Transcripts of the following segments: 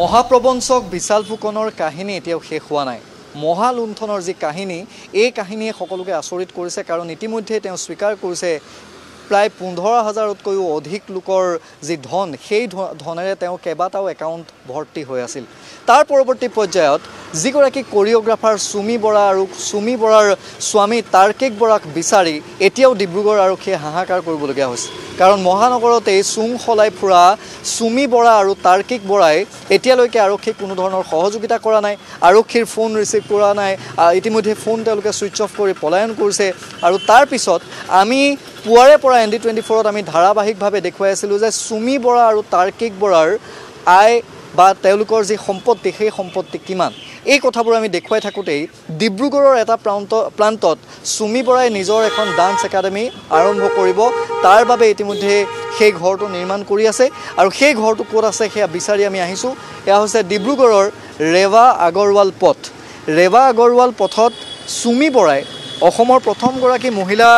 মহাপ্ৰবঞ্চক বিশাল ফুকনৰ কাহিনী এতিয়াও শেষ হোৱা নাই মহা লুণ্ঠনৰ যি কাহিনী এই কাহিনীয়ে সকলোকে আচৰিত কৰিছে কাৰণ ইতিমধ্যে তেওঁ স্বীকাৰ কৰিছে প্ৰায় পোন্ধৰ হাজাৰতকৈও অধিক লোকৰ যি ধন সেই ধনেৰে তেওঁ কেইবাটাও একাউণ্ট ভৰ্তি হৈ আছিল তাৰ পৰৱৰ্তী পৰ্যায়ত যিগৰাকী কৰিঅ'গ্ৰাফাৰ চুমি বৰা আৰু চুমি বৰাৰ স্বামী তাৰ্কিক বৰাক বিচাৰি এতিয়াও ডিব্ৰুগড় আৰক্ষীয়ে হাহাকাৰ কৰিবলগীয়া হৈছে কাৰণ মহানগৰতেই চুং সলাই ফুৰা চুমি বৰা আৰু তাৰ্কিক বৰাই এতিয়ালৈকে আৰক্ষীক কোনো ধৰণৰ সহযোগিতা কৰা নাই আৰক্ষীৰ ফোন ৰিচিভ কৰা নাই ইতিমধ্যে ফোন তেওঁলোকে ছুইচ অফ কৰি পলায়ন কৰিছে আৰু তাৰপিছত আমি পুৱাৰে পৰা এন ডি টুৱেণ্টি ফ'ৰত আমি ধাৰাবাহিকভাৱে দেখুৱাই আছিলোঁ যে চুমি বৰা আৰু তাৰ্কিক বৰাৰ আই বা তেওঁলোকৰ যি সম্পত্তি সেই সম্পত্তি কিমান এই কথাবোৰ আমি দেখুৱাই থাকোঁতেই ডিব্ৰুগড়ৰ এটা প্ৰান্ত প্ৰান্তত চুমি বৰাই নিজৰ এখন ডান্স একাডেমি আৰম্ভ কৰিব তাৰ বাবে ইতিমধ্যে সেই ঘৰটো নিৰ্মাণ কৰি আছে আৰু সেই ঘৰটো ক'ত আছে সেয়া বিচাৰি আমি আহিছোঁ এয়া হৈছে ডিব্ৰুগড়ৰ ৰেৱা আগৰৱাল পথ ৰেৱা আগৰৱাল পথত চুমি বৰাই অসমৰ প্ৰথমগৰাকী মহিলা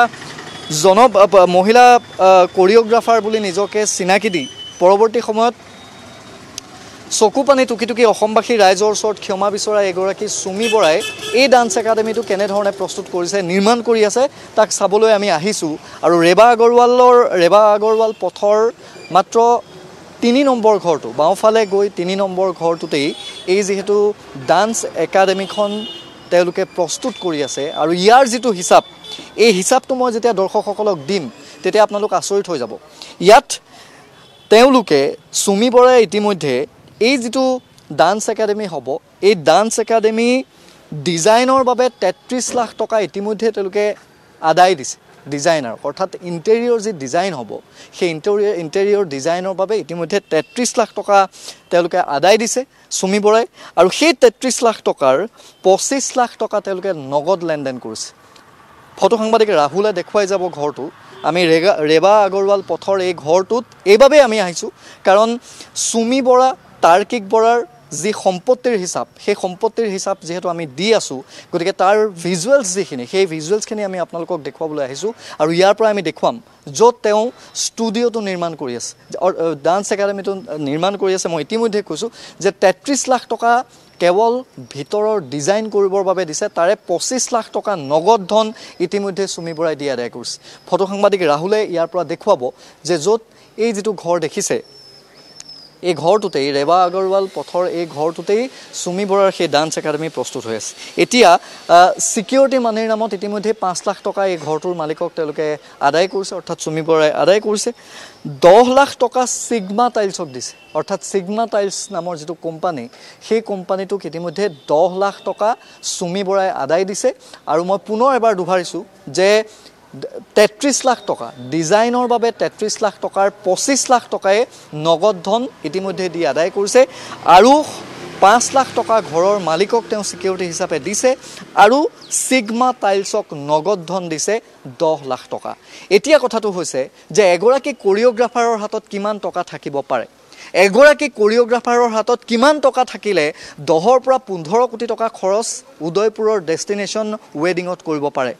জন মহিলা কৰিঅ'গ্ৰাফাৰ বুলি নিজকে চিনাকি দি পৰৱৰ্তী সময়ত চকু পানী টুকি টুকি অসমবাসী ৰাইজৰ ওচৰত ক্ষমা বিচৰা এগৰাকী চুমি বৰাই এই ডান্স একাডেমীটো কেনেধৰণে প্ৰস্তুত কৰিছে নিৰ্মাণ কৰি আছে তাক চাবলৈ আমি আহিছোঁ আৰু ৰেবা আগৰৱালৰ ৰেবা আগৰৱাল পথৰ মাত্ৰ তিনি নম্বৰ ঘৰটো বাওঁফালে গৈ তিনি নম্বৰ ঘৰটোতেই এই যিহেতু ডান্স একাডেমীখন তেওঁলোকে প্ৰস্তুত কৰি আছে আৰু ইয়াৰ যিটো হিচাপ এই হিচাপটো মই যেতিয়া দৰ্শকসকলক দিম তেতিয়া আপোনালোক আচৰিত হৈ যাব ইয়াত তেওঁলোকে চুমি বৰাই ইতিমধ্যে এই যিটো ডান্স একাডেমি হ'ব এই ডান্স একাডেমি ডিজাইনৰ বাবে তেত্ৰিছ লাখ টকা ইতিমধ্যে তেওঁলোকে আদায় দিছে ডিজাইনাৰক অৰ্থাৎ ইণ্টেৰিয়ৰ যি ডিজাইন হ'ব সেই ইণ্টেৰিয়ৰ ইণ্টেৰিয়ৰ ডিজাইনৰ বাবে ইতিমধ্যে তেত্ৰিছ লাখ টকা তেওঁলোকে আদায় দিছে চুমি বৰাই আৰু সেই তেত্ৰিছ লাখ টকাৰ পঁচিছ লাখ টকা তেওঁলোকে নগদ লেনদেন কৰিছে ফটো সাংবাদিক ৰাহুলে দেখুৱাই যাব ঘৰটো আমি ৰেগা ৰেবা আগৰৱাল পথৰ এই ঘৰটোত এইবাবেই আমি আহিছোঁ কাৰণ চুমি বৰা তাৰ্কিক বৰাৰ যি সম্পত্তিৰ হিচাপ সেই সম্পত্তিৰ হিচাপ যিহেতু আমি দি আছোঁ গতিকে তাৰ ভিজুৱেলছ যিখিনি সেই ভিজুৱেলছখিনি আমি আপোনালোকক দেখুৱাবলৈ আহিছোঁ আৰু ইয়াৰ পৰা আমি দেখুৱাম য'ত তেওঁ ষ্টুডিঅ'টো নিৰ্মাণ কৰি আছে ডান্স একাডেমিটো নিৰ্মাণ কৰি আছে মই ইতিমধ্যে কৈছোঁ যে তেত্ৰিছ লাখ টকা কেৱল ভিতৰৰ ডিজাইন কৰিবৰ বাবে দিছে তাৰে পঁচিছ লাখ টকা নগদ ধন ইতিমধ্যে চুমি বৰাই দি আদায় কৰিছে ফটো সাংবাদিক ৰাহুলে ইয়াৰ পৰা দেখুৱাব যে য'ত এই যিটো ঘৰ দেখিছে এই ঘৰটোতেই ৰেবা আগৰৱাল পথৰ এই ঘৰটোতেই চুমি বৰাৰ সেই ডান্স একাডেমি প্ৰস্তুত হৈ আছে এতিয়া ছিকিউৰিটি মানিৰ নামত ইতিমধ্যে পাঁচ লাখ টকা এই ঘৰটোৰ মালিকক তেওঁলোকে আদায় কৰিছে অৰ্থাৎ চুমি বৰাই আদায় কৰিছে দহ লাখ টকা ছিগমা টাইলছক দিছে অৰ্থাৎ ছিগমা টাইলছ নামৰ যিটো কোম্পানী সেই কোম্পানীটোক ইতিমধ্যে দহ লাখ টকা চুমি বৰাই আদায় দিছে আৰু মই পুনৰ এবাৰ দোহাৰিছোঁ যে তেত্ৰিছ লাখ টকা ডিজাইনৰ বাবে তেত্ৰিছ লাখ টকাৰ পঁচিছ লাখ টকাই নগদ ধন ইতিমধ্যে দি আদায় কৰিছে আৰু পাঁচ লাখ টকা ঘৰৰ মালিকক তেওঁ ছিকিউৰিটি হিচাপে দিছে আৰু ছিগমা টাইলছক নগদ ধন দিছে দহ লাখ টকা এতিয়া কথাটো হৈছে যে এগৰাকী কৰিঅ'গ্ৰাফাৰৰ হাতত কিমান টকা থাকিব পাৰে এগৰাকী কৰিঅ'গ্ৰাফাৰৰ হাতত কিমান টকা থাকিলে দহৰ পৰা পোন্ধৰ কোটি টকা খৰচ উদয়পুৰৰ ডেষ্টিনেশ্যন ৱেডিঙত কৰিব পাৰে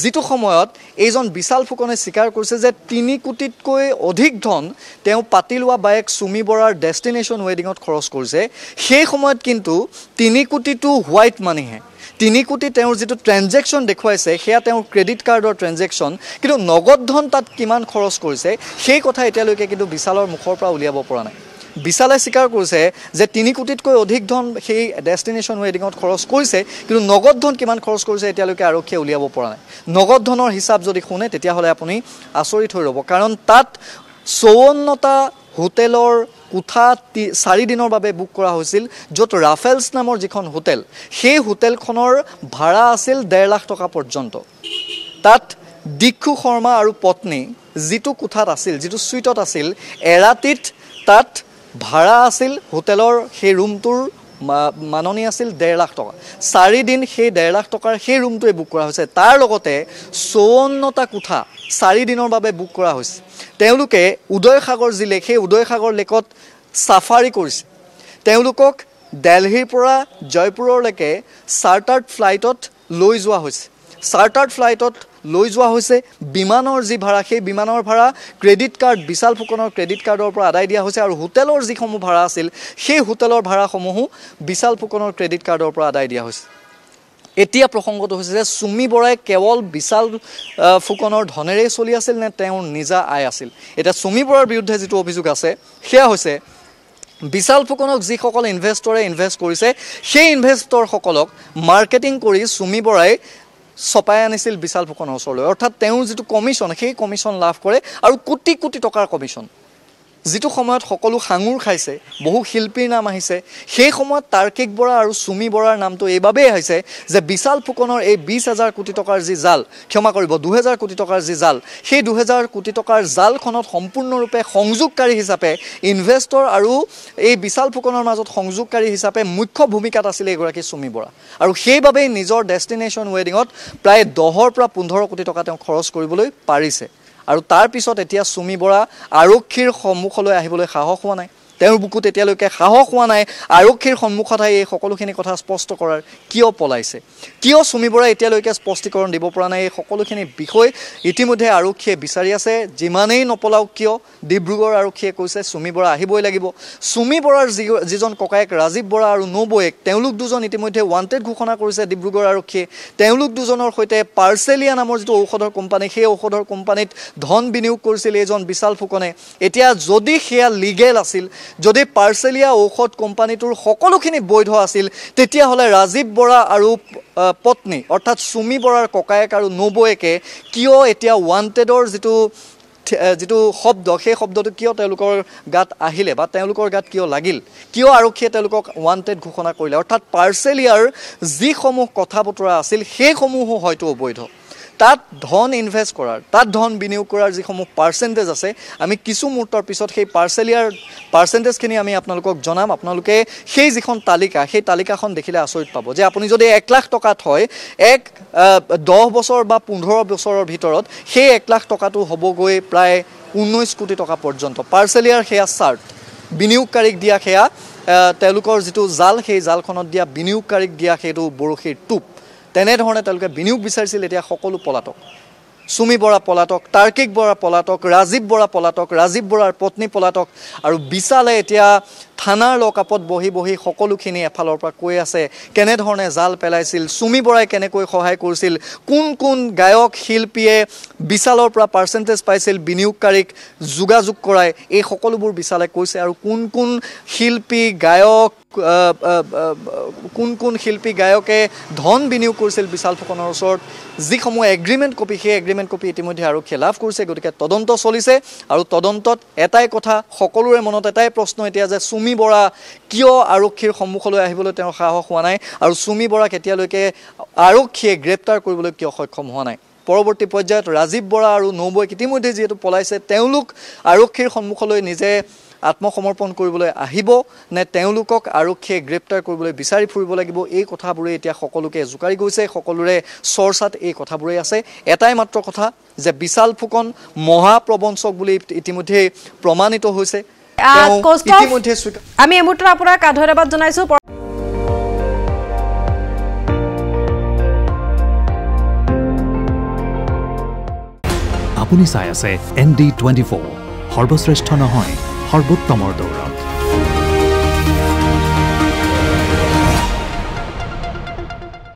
যিটো সময়ত এইজন বিশাল ফুকনে স্বীকাৰ কৰিছে যে তিনি কোটিতকৈ অধিক ধন তেওঁ পাতি লোৱা বাইক চুমি বৰাৰ ডেষ্টিনেশ্যন ৱেডিঙত খৰচ কৰিছে সেই সময়ত কিন্তু তিনি কোটিটো হোৱাইট মানিহে তিনি কোটি তেওঁৰ যিটো ট্ৰেঞ্জেকশ্যন দেখুৱাইছে সেয়া তেওঁৰ ক্ৰেডিট কাৰ্ডৰ ট্ৰেঞ্জেকশ্যন কিন্তু নগদ ধন তাত কিমান খৰচ কৰিছে সেই কথা এতিয়ালৈকে কিন্তু বিশালৰ মুখৰ পৰা উলিয়াব পৰা নাই বিশালে স্বীকাৰ কৰিছে যে তিনি কোটিতকৈ অধিক ধন সেই ডেষ্টিনেশ্যন ৱেডিঙত খৰচ কৰিছে কিন্তু নগদ ধন কিমান খৰচ কৰিছে এতিয়ালৈকে আৰক্ষীয়ে উলিয়াব পৰা নাই নগদ ধনৰ হিচাপ যদি শুনে তেতিয়াহ'লে আপুনি আচৰিত হৈ ৰ'ব কাৰণ তাত চৌৱন্নটা হোটেলৰ কোঠা তি চাৰিদিনৰ বাবে বুক কৰা হৈছিল য'ত ৰাফেলছ নামৰ যিখন হোটেল সেই হোটেলখনৰ ভাড়া আছিল ডেৰ লাখ টকা পৰ্যন্ত তাত দীক্ষু শৰ্মা আৰু পত্নী যিটো কোঠাত আছিল যিটো চুইটত আছিল এৰাতিত তাত ভাড়া আছিল হোটেলৰ সেই ৰুমটোৰ মাননি আছিল ডেৰ লাখ টকা চাৰিদিন সেই ডেৰ লাখ টকাৰ সেই ৰুমটোৱে বুক কৰা হৈছে তাৰ লগতে চৌৱন্নটা কোঠা চাৰিদিনৰ বাবে বুক কৰা হৈছে তেওঁলোকে উদয়সাগৰ যি লেক সেই উদয়সাগৰ লেকত চাফাৰী কৰিছে তেওঁলোকক দেলহিৰ পৰা জয়পুৰলৈকে চাৰ্টাৰ্ড ফ্লাইটত লৈ যোৱা হৈছে চাৰ্টাৰ্ড ফ্লাইটত লৈ যোৱা হৈছে বিমানৰ যি ভাড়া সেই বিমানৰ ভাড়া ক্ৰেডিট কাৰ্ড বিশাল ফুকনৰ ক্ৰেডিট কাৰ্ডৰ পৰা আদায় দিয়া হৈছে আৰু হোটেলৰ যিসমূহ ভাড়া আছিল সেই হোটেলৰ ভাড়াসমূহো বিশাল ফুকনৰ ক্ৰেডিট কাৰ্ডৰ পৰা আদায় দিয়া হৈছে এতিয়া প্ৰসংগটো হৈছে যে চুমি বৰাই কেৱল বিশাল ফুকনৰ ধনেৰেই চলি আছিল নে তেওঁৰ নিজা আয় আছিল এতিয়া চুমি বৰাৰ বিৰুদ্ধে যিটো অভিযোগ আছে সেয়া হৈছে বিশাল ফুকনক যিসকল ইনভেষ্টৰে ইনভেষ্ট কৰিছে সেই ইনভেষ্টৰসকলক মাৰ্কেটিং কৰি চুমি বৰাই চপাই আনিছিল বিশাল ফুকনৰ ওচৰলৈ অৰ্থাৎ তেওঁৰ যিটো কমিশ্যন সেই কমিশ্যন লাভ কৰে আৰু কোটি কোটি টকাৰ কমিশ্যন যিটো সময়ত সকলো সাঙুৰ খাইছে বহু শিল্পীৰ নাম আহিছে সেই সময়ত তাৰ্কিক বৰা আৰু চুমি বৰাৰ নামটো এইবাবেই আহিছে যে বিশাল ফুকনৰ এই বিছ হাজাৰ কোটি টকাৰ যি জাল ক্ষমা কৰিব দুহেজাৰ কোটি টকাৰ যি জাল সেই দুহেজাৰ কোটি টকাৰ জালখনত সম্পূৰ্ণৰূপে সংযোগকাৰী হিচাপে ইনভেষ্টৰ আৰু এই বিশাল ফুকনৰ মাজত সংযোগকাৰী হিচাপে মুখ্য ভূমিকাত আছিলে এগৰাকী চুমি বৰা আৰু সেইবাবেই নিজৰ ডেষ্টিনেশ্যন ৱেডিঙত প্ৰায় দহৰ পৰা পোন্ধৰ কোটি টকা তেওঁ খৰচ কৰিবলৈ পাৰিছে আৰু তাৰ পিছত এতিয়া চুমি বৰা আৰক্ষীৰ সন্মুখলৈ আহিবলৈ সাহস হোৱা নাই তেওঁৰ বুকুত এতিয়ালৈকে সাহস হোৱা নাই আৰক্ষীৰ সন্মুখত আহি এই সকলোখিনি কথা স্পষ্ট কৰাৰ কিয় পলাইছে কিয় চুমি বৰাই এতিয়ালৈকে স্পষ্টীকৰণ দিব পৰা নাই এই সকলোখিনি বিষয় ইতিমধ্যে আৰক্ষীয়ে বিচাৰি আছে যিমানেই নপলাওক কিয় ডিব্ৰুগড় আৰক্ষীয়ে কৈছে চুমি বৰা আহিবই লাগিব চুমি বৰাৰ যি যিজন ককায়েক ৰাজীৱ বৰা আৰু নবৌয়েক তেওঁলোক দুজন ইতিমধ্যে ৱান্টেড ঘোষণা কৰিছে ডিব্ৰুগড় আৰক্ষীয়ে তেওঁলোক দুজনৰ সৈতে পাৰ্চেলিয়া নামৰ যিটো ঔষধৰ কোম্পানী সেই ঔষধৰ কোম্পানীত ধন বিনিয়োগ কৰিছিল এইজন বিশাল ফুকনে এতিয়া যদি সেয়া লিগেল আছিল যদি পাৰ্চেলিয়া ঔষধ কোম্পানীটোৰ সকলোখিনি বৈধ আছিল তেতিয়াহ'লে ৰাজীৱ বৰা আৰু পত্নী অৰ্থাৎ চুমি বৰাৰ ককায়েক আৰু নবৌয়েকে কিয় এতিয়া ৱান্টেডৰ যিটো যিটো শব্দ সেই শব্দটো কিয় তেওঁলোকৰ গাত আহিলে বা তেওঁলোকৰ গাত কিয় লাগিল কিয় আৰক্ষীয়ে তেওঁলোকক ৱান্টেড ঘোষণা কৰিলে অৰ্থাৎ পাৰ্চেলিয়াৰ যিসমূহ কথা বতৰা আছিল সেইসমূহো হয়তো অবৈধ তাত ধন ইনভেষ্ট কৰাৰ তাত ধন বিনিয়োগ কৰাৰ যিসমূহ পাৰ্চেণ্টেজ আছে আমি কিছু মুহূৰ্তৰ পিছত সেই পাৰ্চেলিয়াৰ পাৰ্চেণ্টেজখিনি আমি আপোনালোকক জনাম আপোনালোকে সেই যিখন তালিকা সেই তালিকাখন দেখিলে আচৰিত পাব যে আপুনি যদি এক লাখ টকা থয় এক দহ বছৰ বা পোন্ধৰ বছৰৰ ভিতৰত সেই এক লাখ টকাটো হ'বগৈ প্ৰায় ঊনৈছ কোটি টকা পৰ্যন্ত পাৰ্চেলিয়াৰ সেয়া চাৰ্ট বিনিয়োগকাৰীক দিয়া সেয়া তেওঁলোকৰ যিটো জাল সেই জালখনত দিয়া বিনিয়োগকাৰীক দিয়া সেইটো বৰশীৰ টোপ তেনেধৰণে তেওঁলোকে বিনিয়োগ বিচাৰিছিল এতিয়া সকলো পলাতক চুমি বৰা পলাতক তাৰ্কিক বৰা পলাতক ৰাজীৱ বৰা পলাতক ৰাজীৱ বৰাৰ পত্নী পলাতক আৰু বিশালে এতিয়া থানাৰ লকআপত বহি বহি সকলোখিনি এফালৰ পৰা কৈ আছে কেনেধৰণে জাল পেলাইছিল চুমি বৰাই কেনেকৈ সহায় কৰিছিল কোন কোন গায়ক শিল্পীয়ে বিশালৰ পৰা পাৰ্চেণ্টেজ পাইছিল বিনিয়োগকাৰীক যোগাযোগ কৰাই এই সকলোবোৰ বিশালে কৈছে আৰু কোন কোন শিল্পী গায়ক কোন কোন শিল্পী গায়কে ধন বিনিয়োগ কৰিছিল বিশাল ফুকনৰ ওচৰত যিসমূহ এগ্ৰিমেণ্ট কপি সেই এগ্ৰিমেণ্ট কপি ইতিমধ্যে আৰক্ষীয়ে লাভ কৰিছে গতিকে তদন্ত চলিছে আৰু তদন্তত এটাই কথা সকলোৰে মনত এটাই প্ৰশ্ন এতিয়া যে চুমি চুমি বৰা কিয় আৰক্ষীৰ সন্মুখলৈ আহিবলৈ তেওঁ সাহস হোৱা নাই আৰু চুমি বৰা এতিয়ালৈকে আৰক্ষীয়ে গ্ৰেপ্তাৰ কৰিবলৈ কিয় সক্ষম হোৱা নাই পৰৱৰ্তী পৰ্যায়ত ৰাজীৱ বৰা আৰু নৌবৈক ইতিমধ্যে যিহেতু পলাইছে তেওঁলোক আৰক্ষীৰ সন্মুখলৈ নিজে আত্মসমৰ্পণ কৰিবলৈ আহিব নে তেওঁলোকক আৰক্ষীয়ে গ্ৰেপ্তাৰ কৰিবলৈ বিচাৰি ফুৰিব লাগিব এই কথাবোৰে এতিয়া সকলোকে জোকাৰি গৈছে সকলোৰে চৰ্চাত এই কথাবোৰেই আছে এটাই মাত্ৰ কথা যে বিশাল ফুকন মহাপ্ৰবঞ্চক বুলি ইতিমধ্যেই প্ৰমাণিত হৈছে আমি এই মুহূৰ্তত আপোনাক ধন্যবাদ জনাইছো আপুনি চাই আছে এন ডি টুৱেণ্টি ফ'ৰ সৰ্বশ্ৰেষ্ঠ নহয় সৰ্বোত্তমৰ দৌৰত